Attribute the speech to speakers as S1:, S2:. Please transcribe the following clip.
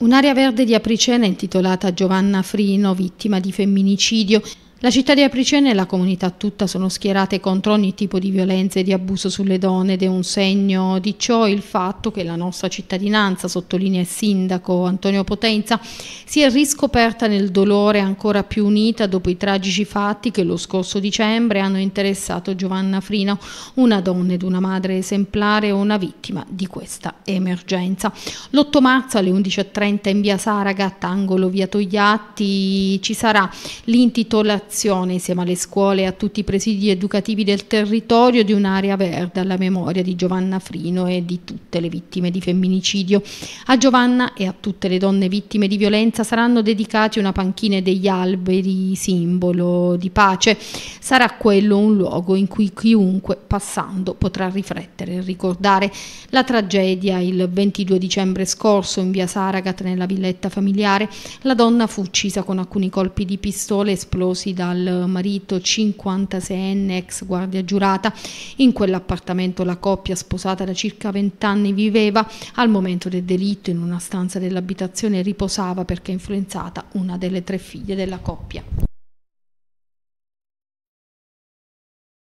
S1: Un'area verde di Apricena intitolata Giovanna Frino, vittima di femminicidio, la città di Apricene e la comunità tutta sono schierate contro ogni tipo di violenza e di abuso sulle donne ed è un segno di ciò il fatto che la nostra cittadinanza, sottolinea il sindaco Antonio Potenza, si è riscoperta nel dolore ancora più unita dopo i tragici fatti che lo scorso dicembre hanno interessato Giovanna Frino, una donna ed una madre esemplare e una vittima di questa emergenza. L'8 marzo alle 11.30 in via Saragat, angolo via Togliatti, ci sarà l'intitolazione realizzazione insieme alle scuole e a tutti i presidi educativi del territorio di un'area verde alla memoria di Giovanna Frino e di tutte le vittime di femminicidio. A Giovanna e a tutte le donne vittime di violenza saranno dedicati una panchina degli alberi simbolo di pace. Sarà quello un luogo in cui chiunque passando potrà riflettere e ricordare la tragedia il 22 dicembre scorso in via Saragat nella villetta familiare. La donna fu uccisa con alcuni colpi di pistola esplosi dal marito 56enne ex guardia giurata. In quell'appartamento la coppia sposata da circa 20 anni viveva. Al momento del delitto in una stanza dell'abitazione riposava perché influenzata una delle tre figlie della coppia.